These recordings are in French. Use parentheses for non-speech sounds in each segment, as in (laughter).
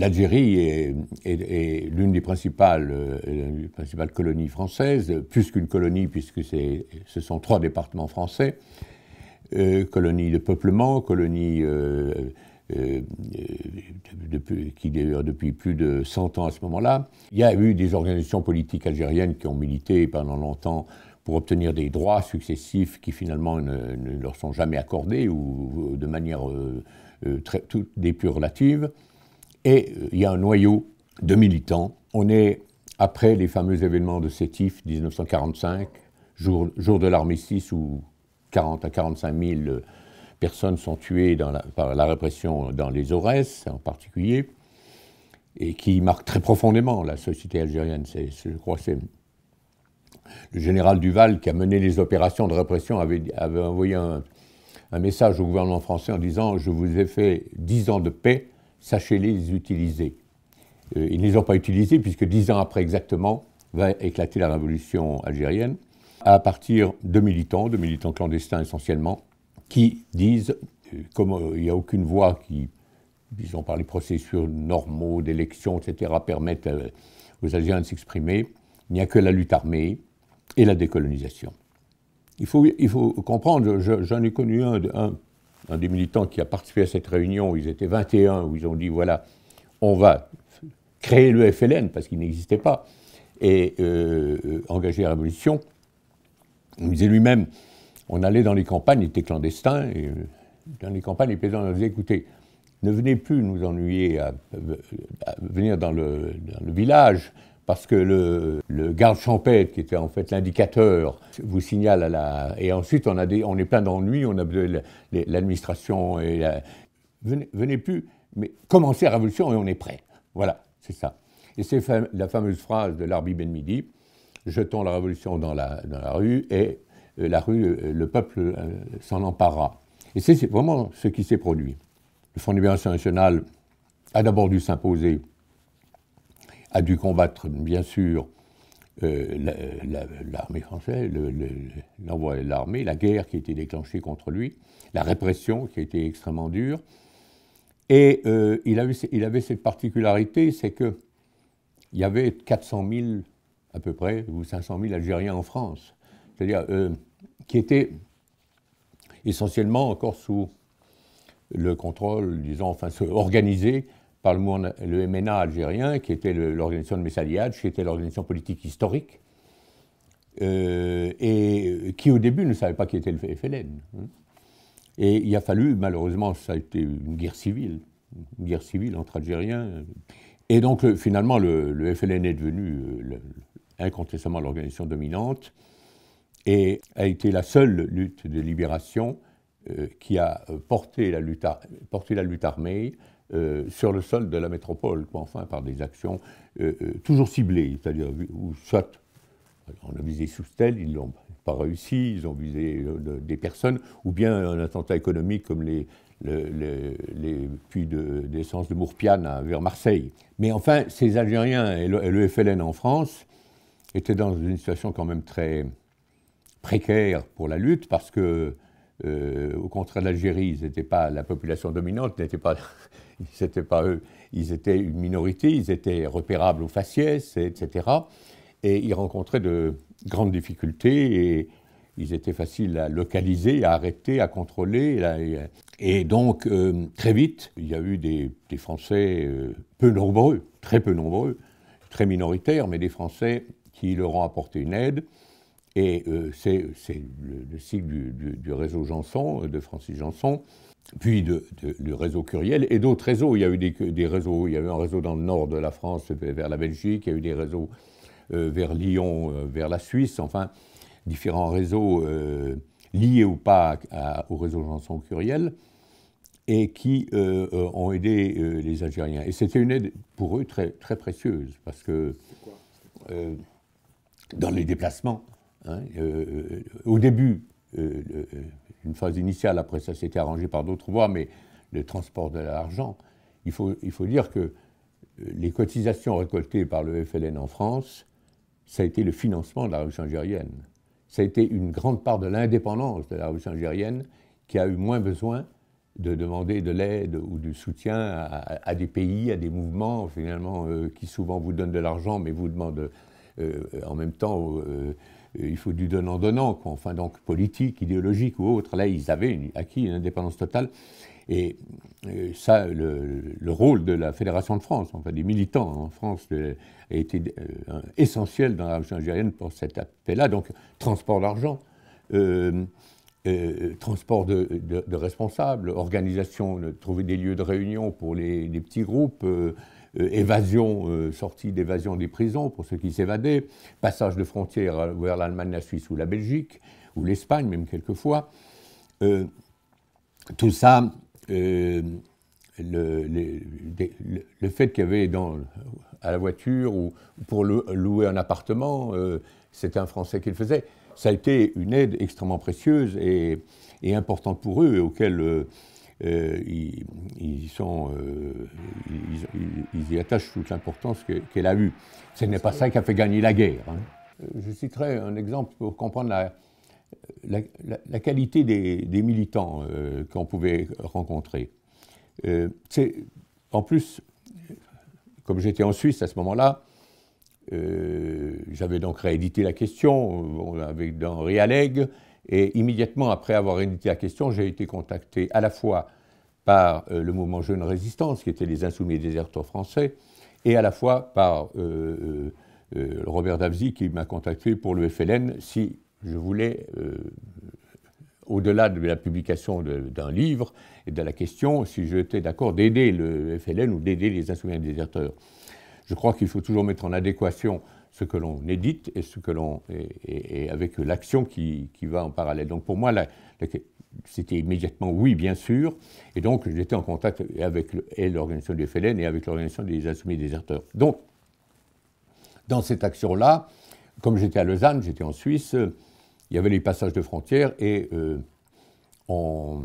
l'Algérie est, l'une des euh, principales, colonies françaises, plus qu'une colonie puisque ce sont trois départements français, euh, colonies de peuplement, colonies euh, euh, qui d'ailleurs depuis plus de 100 ans à ce moment-là. Il y a eu des organisations politiques algériennes qui ont milité pendant longtemps pour obtenir des droits successifs qui finalement ne, leur sont jamais accordés ou, de manière très, des plus relatives. Et euh, il y a un noyau de militants. On est après les fameux événements de Sétif 1945, jour, de l'armistice où 40 à 45 000 euh, personnes sont tuées dans par la répression dans les Aurès en particulier, et qui marque très profondément la société algérienne. je crois c'est le général Duval qui a mené les opérations de répression avait, envoyé un, un message au gouvernement français en disant Je vous ai fait 10 ans de paix, sachez les utiliser. Euh, ils ne les ont pas utilisés puisque dix ans après exactement va éclater la révolution algérienne à partir de militants, de militants clandestins essentiellement, qui disent, euh, comme euh, il n'y a aucune voix qui, disons par les processus normaux d'élection, etc., permettent aux Algériens de s'exprimer, il n'y a que la lutte armée et la décolonisation. Il faut, il faut comprendre, j'en ai connu un, un un des militants qui a participé à cette réunion, ils étaient 21, où ils ont dit voilà, on va créer le FLN parce qu'il n'existait pas et euh, engager la révolution. on disait lui-même on allait dans les campagnes, il était clandestin, et euh, dans les campagnes, les paysans nous disaient écoutez, ne venez plus nous ennuyer à, venir dans le village, parce que le, garde champêtre, qui était en fait l'indicateur, vous signale à la... Et ensuite, on, a des, on est plein d'ennuis, on a l'administration et la... venez, plus, mais commencez la révolution et on est prêt. Voilà, c'est ça. Et c'est la fameuse phrase de l'Arbi Ben Midi, jetons la révolution dans la, dans la rue et euh, la rue, euh, le peuple euh, s'en emparera. Et c'est vraiment ce qui s'est produit. Le Front de libération nationale a d'abord dû s'imposer a dû combattre, bien sûr, euh, l'armée française, l'envoi de l'armée, la guerre qui a été déclenchée contre lui, la répression qui a été extrêmement dure. Et euh, il, avait, il, avait, cette particularité, c'est qu'il y avait 400 000 à peu près, ou 500 000 Algériens en France, c'est-à-dire euh, qui étaient essentiellement encore sous le contrôle, disons, enfin, organisé par le, le MNA algérien, qui était l'organisation de Messaliad, qui était l'organisation politique historique, euh, et euh, qui au début ne savait pas qui était le FLN. Hein. Et il a fallu, malheureusement, ça a été une guerre civile, une guerre civile entre Algériens. Et donc euh, finalement, le, FLN est devenu incontestablement l'organisation dominante et a été la seule lutte de libération qui a porté la lutte armée euh, sur le sol de la métropole, enfin, par des actions euh, euh, toujours ciblées, c'est-à-dire, soit on a visé Soustel, ils l'ont pas réussi, ils ont visé des personnes, ou bien un attentat économique comme les, les puits d'essence de, de Mourpiane hein, vers Marseille. Mais enfin, ces Algériens et le, FLN en France étaient dans une situation quand même très précaire pour la lutte parce que, au contraire de l'Algérie, la population dominante n'était pas c'était pas eux, ils étaient une minorité, ils étaient repérables aux faciès, etc. Et ils rencontraient de grandes difficultés et ils étaient faciles à localiser, à arrêter, à contrôler. Et donc, euh, très vite, il y a eu des, Français euh, peu nombreux, très peu nombreux, très minoritaires, mais des Français qui leur ont apporté une aide. Et euh, c'est le, le, cycle du, réseau Janson, euh, de Francis Janson, puis du réseau Curiel et d'autres réseaux. Il y a eu des, réseaux, il y avait un réseau dans le nord de la France vers la Belgique, il y a eu des réseaux euh, vers Lyon, vers la Suisse, enfin, différents réseaux liés ou pas au réseau Janson-Curiel et qui ont aidé les Algériens. Et c'était une aide pour eux très, très précieuse parce que dans les déplacements, Hein, euh, euh, au début, euh, une phase initiale, après ça s'était arrangé par d'autres voies, mais le transport de l'argent, il faut, il faut dire que les cotisations récoltées par le FLN en France, ça a été le financement de la révolution algérienne. Ça a été une grande part de l'indépendance de la révolution algérienne qui a eu moins besoin de demander de l'aide ou du soutien à, des pays, à des mouvements, finalement, qui souvent vous donnent de l'argent, mais vous demandent en même temps euh, il faut du donnant-donnant, enfin donc politique, idéologique ou autre. Là, ils avaient acquis une indépendance totale. Et euh, ça, le, rôle de la Fédération de France, enfin des militants en France, euh, a été essentiel dans la région algérienne pour cet appel là Donc, transport d'argent, transport de, responsables, organisation, trouver des lieux de réunion pour les, petits groupes, euh, évasion, euh, sortie d'évasion des prisons pour ceux qui s'évadaient, passage de frontières euh, vers l'Allemagne, la Suisse ou la Belgique, ou l'Espagne même quelquefois. tout ça, le, fait qu'il y avait dans, à la voiture ou pour louer un appartement, c'était un Français qui le faisait. Ça a été une aide extrêmement précieuse et, importante pour eux, et auquel euh, euh, ils, ils, y attachent toute l'importance qu'elle a eue. Ce n'est pas ça qui a fait gagner la guerre. Hein. Je citerai un exemple pour comprendre la, qualité des, militants euh, qu'on pouvait rencontrer. en plus, comme j'étais en Suisse à ce moment-là, j'avais donc réédité la question avec dans Rialeg, et immédiatement après avoir édité la question, j'ai été contacté à la fois par euh, le mouvement Jeune Résistance, qui était les insoumis et déserteurs français, et à la fois par euh, euh, Robert Davzi, qui m'a contacté pour le FLN, si je voulais, au-delà de la publication d'un livre et de la question, si j'étais d'accord d'aider le FLN ou d'aider les insoumis et déserteurs. Je crois qu'il faut toujours mettre en adéquation ce que l'on édite et, ce que l'on, et, avec l'action qui, qui, va en parallèle. Donc pour moi, c'était immédiatement oui, bien sûr. Et donc j'étais en contact avec et l'organisation des FLN et avec l'organisation des Insoumis Déserteurs. Donc, dans cette action-là, comme j'étais à Lausanne, j'étais en Suisse, il y avait les passages de frontières et euh, on,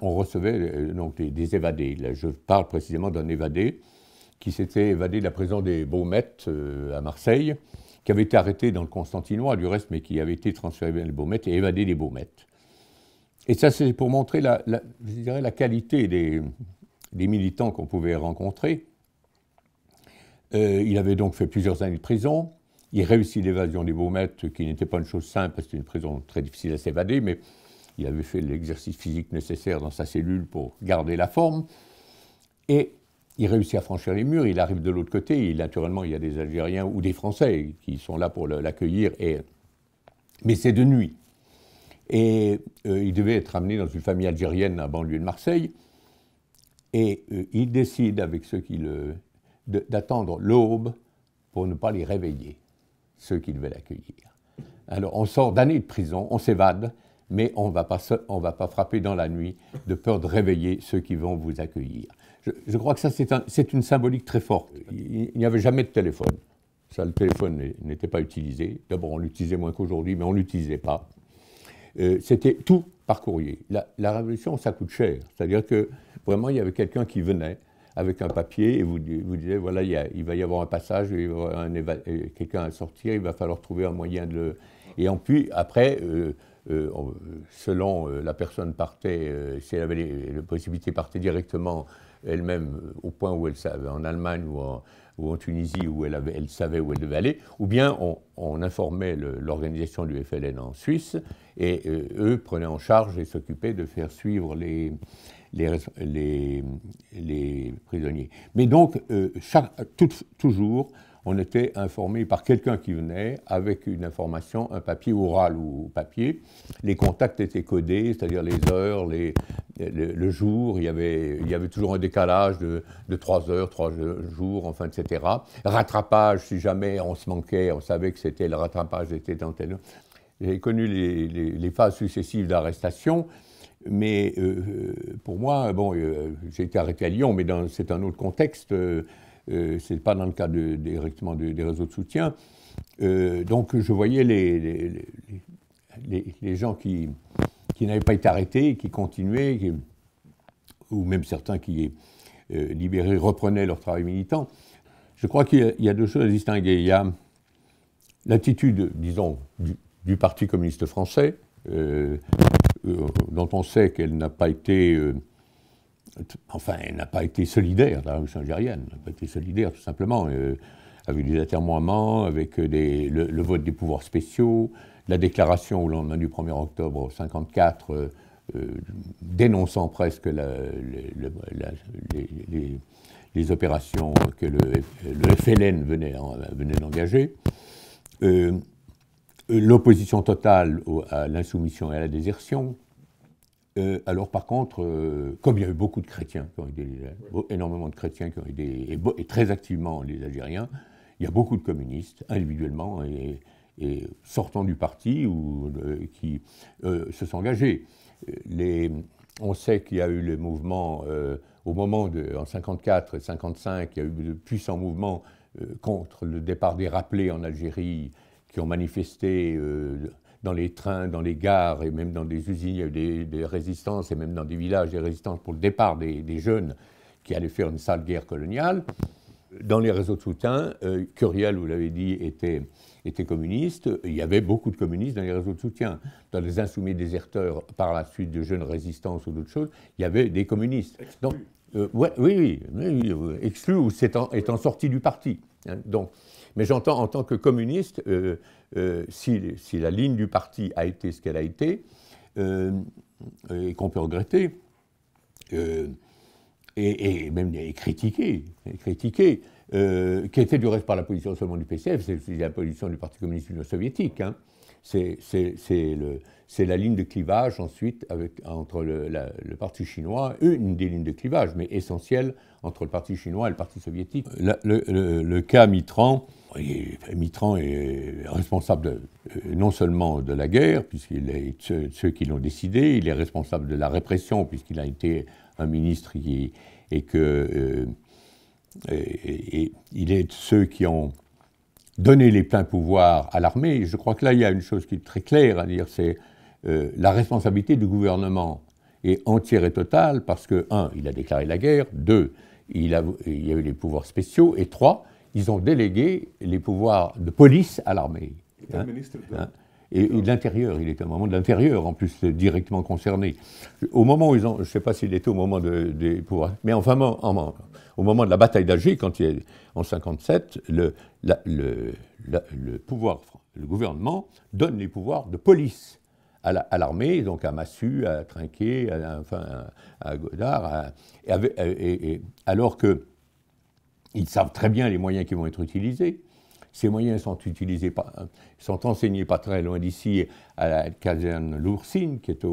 recevait euh, donc des, évadés. je parle précisément d'un évadé qui s'était évadé de la prison des Baumettes euh, à Marseille, qui avait été arrêté dans le Constantinois du reste, mais qui avait été transféré vers les Baumettes et évadé des Baumettes. Et ça, c'est pour montrer la, qualité des, militants qu'on pouvait rencontrer. Euh, il avait donc fait plusieurs années de prison. Il réussit l'évasion des Baumettes, qui n'était pas une chose simple, parce que c'était une prison très difficile à s'évader, mais il avait fait l'exercice physique nécessaire dans sa cellule pour garder la forme. Et il réussit à franchir les murs, il arrive de l'autre côté, et naturellement il y a des Algériens ou des Français qui sont là pour l'accueillir, et... mais c'est de nuit. Et euh, il devait être amené dans une famille algérienne à banlieue de Marseille, et euh, il décide avec ceux qui le... d'attendre l'aube pour ne pas les réveiller, ceux qui devaient l'accueillir. Alors on sort d'années de prison, on s'évade, mais on ne va pas frapper dans la nuit de peur de réveiller ceux qui vont vous accueillir. Je, crois que ça, c'est une symbolique très forte. Euh, il, n'y avait jamais de téléphone. Ça, le téléphone n'était pas utilisé. D'abord, on l'utilisait moins qu'aujourd'hui, mais on ne l'utilisait pas. Euh, c'était tout par courrier. La, révolution, ça coûte cher. C'est-à-dire que vraiment, il y avait quelqu'un qui venait avec un papier et vous, vous disait, voilà, il, y il, va y avoir un passage, euh, quelqu'un à sortir, il va falloir trouver un moyen de le... Et en puis, après, selon la personne partait, si elle avait la possibilité, partait directement elle-même euh, au point où elle savait, en Allemagne ou en, Tunisie, où elle, savait où elle devait aller, ou bien on, informait l'organisation du FLN en Suisse, et euh, eux prenaient en charge et s'occupaient de faire suivre les, prisonniers. Mais donc, euh, toujours, on était informé par quelqu'un qui venait avec une information, un papier oral ou papier. Les contacts étaient codés, c'est-à-dire les heures, les, le, jour, il y, avait, il y avait toujours un décalage de, trois 3 heures, trois jours, enfin, etc. Rattrapage, si jamais on se manquait, on savait que c'était le rattrapage était dans J'ai connu les, phases successives d'arrestation mais euh, pour moi, bon, euh, j'ai été arrêté à Lyon, mais c'est un autre contexte. Euh, c'est euh, ce n'est pas dans le cadre de, directement des réseaux de soutien. Euh, donc je voyais les, les, gens qui, qui n'avaient pas été arrêtés, qui continuaient, ou même certains qui, euh, libérés, reprenaient leur travail militant. Je crois qu'il y, a deux choses à distinguer. Il y a l'attitude, disons, du, Parti communiste français, dont on sait qu'elle n'a pas été enfin, elle n'a pas été solidaire, la révolution algérienne n'a pas été solidaire, tout simplement, euh, avec des atermoiements, avec euh, le, vote des pouvoirs spéciaux, la déclaration au lendemain du 1er octobre 1954, euh, dénonçant presque les, opérations que le, le FLN venait, d'engager. L'opposition totale à l'insoumission et à la désertion, euh, alors par contre, euh, comme il y a eu beaucoup de chrétiens qui ont aidé, énormément de chrétiens qui ont aidé, et, très activement les Algériens, il y a beaucoup de communistes, individuellement et, sortant du parti, ou, euh, qui se sont engagés. Les, on sait qu'il y a eu les mouvements, au moment de, en 54 et 55, il y a eu de puissants mouvements contre le départ des rappelés en Algérie, qui ont manifesté dans les trains, dans les gares et même dans des usines, il y a eu des, résistances et même dans des villages, des résistances pour le départ des, jeunes qui allaient faire une sale guerre coloniale. Dans les réseaux de soutien, euh, Curiel, vous l'avez dit, était, était communiste. Il y avait beaucoup de communistes dans les réseaux de soutien. Dans les insoumis déserteurs, par la suite de jeunes résistances ou d'autres choses, il y avait des communistes. Donc, euh, ouais, oui, oui, oui, exclus ou étant, sorti du parti. Hein. donc, mais j'entends en tant que communiste, euh, euh, si, la ligne du parti a été ce qu'elle a été, euh, et qu'on peut regretter, et, même critiquer, critiquer euh, qui était du reste par la position seulement du PCF, c'est la position du Parti communiste soviétique. Hein. C'est la ligne de clivage ensuite avec, entre le, le, Parti chinois, une des lignes de clivage, mais essentielle entre le Parti chinois et le Parti soviétique. le, cas Mitran, Mitran est responsable euh, non seulement de la guerre, puisqu'il est de ceux qui l'ont décidé, il est responsable de la répression, puisqu'il a été un ministre qui, et que... Euh, et, il est de ceux qui ont donné les pleins pouvoirs à l'armée. Je crois que là, il y a une chose qui est très claire à dire, c'est euh, la responsabilité du gouvernement est entière et totale parce que, un, il a déclaré la guerre, deux, il, y a eu les pouvoirs spéciaux, et trois, ils ont délégué les pouvoirs de police à l'armée et, de l'intérieur. Il est un moment de l'intérieur, en plus, directement concerné. Au moment où ils ont, je ne sais pas s'il était au moment des pouvoirs, mais enfin, en, au moment de la bataille d'Alger, quand il est en 57, le, le, pouvoir, le gouvernement donne les pouvoirs de police à l'armée, donc à Massu, à Trinquet, à, Godard, et, alors que ils savent très bien les moyens qui vont être utilisés. Ces moyens sont, utilisés euh, sont enseignés pas très loin d'ici à la caserne Lourcine, qui, était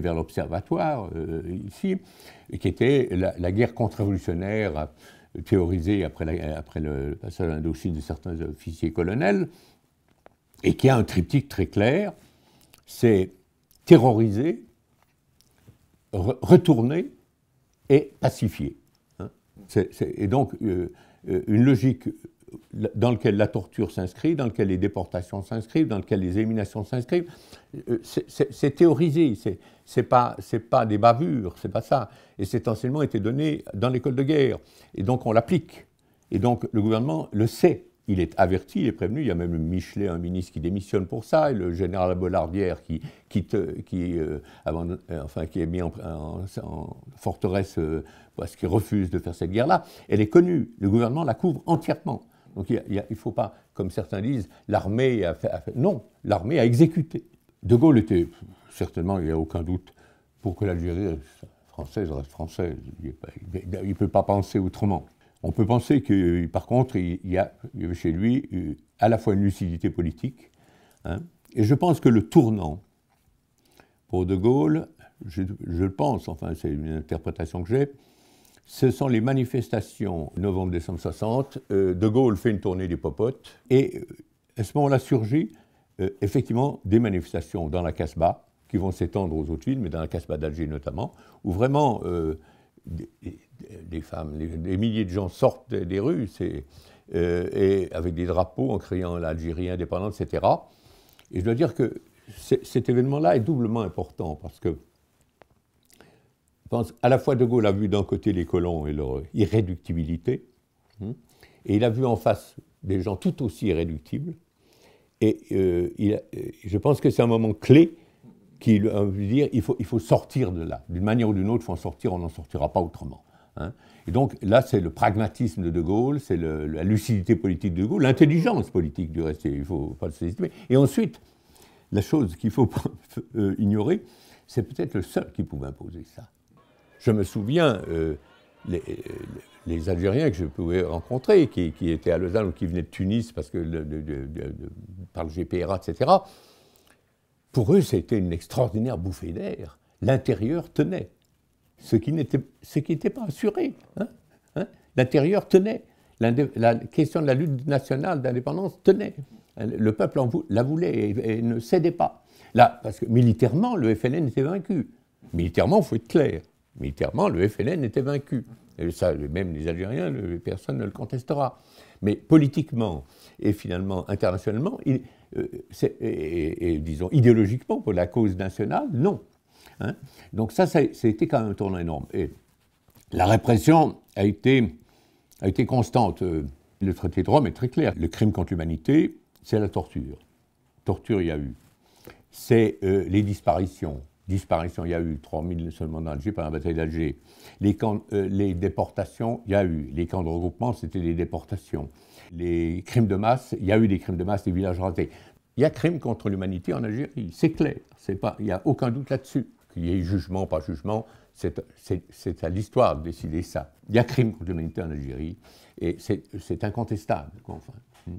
vers l'observatoire euh, ici, qui était la, guerre contre-révolutionnaire euh, théorisée après, le passage Indochine de certains officiers colonels, et qui a un triptyque très clair, c'est terroriser, retourner et pacifier. Hein. et donc, une logique dans lequel la torture s'inscrit, dans lequel les déportations s'inscrivent, dans lequel les éliminations s'inscrivent. Euh, c'est théorisé, c'est pas, pas des bavures, c'est pas ça. Et cet enseignement été donné dans l'école de guerre. Et donc on l'applique. Et donc le gouvernement le sait. Il est averti, il est prévenu. Il y a même Michelet, un ministre, qui démissionne pour ça, et le général Bollardière qui, quitte, qui, euh, euh, enfin, qui est mis en, forteresse parce qu'il refuse de faire cette guerre-là. Elle est connue. Le gouvernement la couvre entièrement. Donc il ne faut pas, comme certains disent, l'armée a, fait. non, l'armée a exécuté. De Gaulle était, certainement, il n'y a aucun doute, pour que l'Algérie française reste française. Il ne peut pas penser autrement. On peut penser que, par contre, il y, a, avait chez lui euh, à la fois une lucidité politique, hein. et je pense que le tournant pour De Gaulle, je, je pense, enfin c'est une interprétation que j'ai, ce sont les manifestations novembre-décembre 60. Euh, de Gaulle fait une tournée des popotes et euh, à ce moment-là surgit euh, effectivement des manifestations dans la Casbah qui vont s'étendre aux autres villes, mais dans la Casbah d'Alger notamment, où vraiment des, femmes, des, milliers de gens sortent des, des rues et avec des drapeaux en criant l'Algérie indépendante, etc. Et je dois dire que cet événement-là est doublement important parce que pense, à la fois De Gaulle a vu d'un côté les colons et leur irréductibilité, hein, et il a vu en face des gens tout aussi irréductibles. Et euh, euh, je pense que c'est un moment clé qui veut dire il faut, il faut sortir de là. D'une manière ou d'une autre, il faut en sortir, on n'en sortira pas autrement. Hein. Et donc là, c'est le pragmatisme de De Gaulle, c'est la lucidité politique de De Gaulle, l'intelligence politique du reste, il ne faut pas se saisir. Et ensuite, la chose qu'il faut (laughs) ignorer, c'est peut-être le seul qui pouvait imposer ça. Je me souviens, euh, euh, les, Algériens que je pouvais rencontrer, qui, étaient à Lausanne ou qui venaient de Tunis parce que par le GPRA, etc., pour eux, c'était une extraordinaire bouffée d'air. L'intérieur tenait, ce qui n'était pas assuré. Hein, hein. L'intérieur tenait. La question de la lutte nationale d'indépendance tenait. Le peuple en la voulait et, ne cédait pas. Là, parce que militairement, le FLN était vaincu. Militairement, il faut être clair militairement, le FLN était vaincu. Et ça, même les Algériens, personne ne le contestera. Mais politiquement et finalement internationalement, euh, et, disons idéologiquement pour la cause nationale, non. Hein. Donc ça, ça, c'était quand même un tournant énorme. Et la répression a été, constante. Euh, le traité de Rome est très clair. Le crime contre l'humanité, c'est la torture. Torture, il y a eu. C'est euh, les disparitions disparitions, il y a eu 3000 seulement dans par la bataille d'Alger. Euh, les, déportations, il y a eu. Les camps de regroupement, c'était des déportations. Les crimes de masse, il y a eu des crimes de masse, des villages ratés. Il y a crime contre l'humanité en Algérie, c'est clair. Pas, il n'y a aucun doute là-dessus. Qu'il y ait jugement, pas jugement, c'est à l'histoire de décider ça. Il y a crime contre l'humanité en Algérie et c'est incontestable. Enfin. Hmm.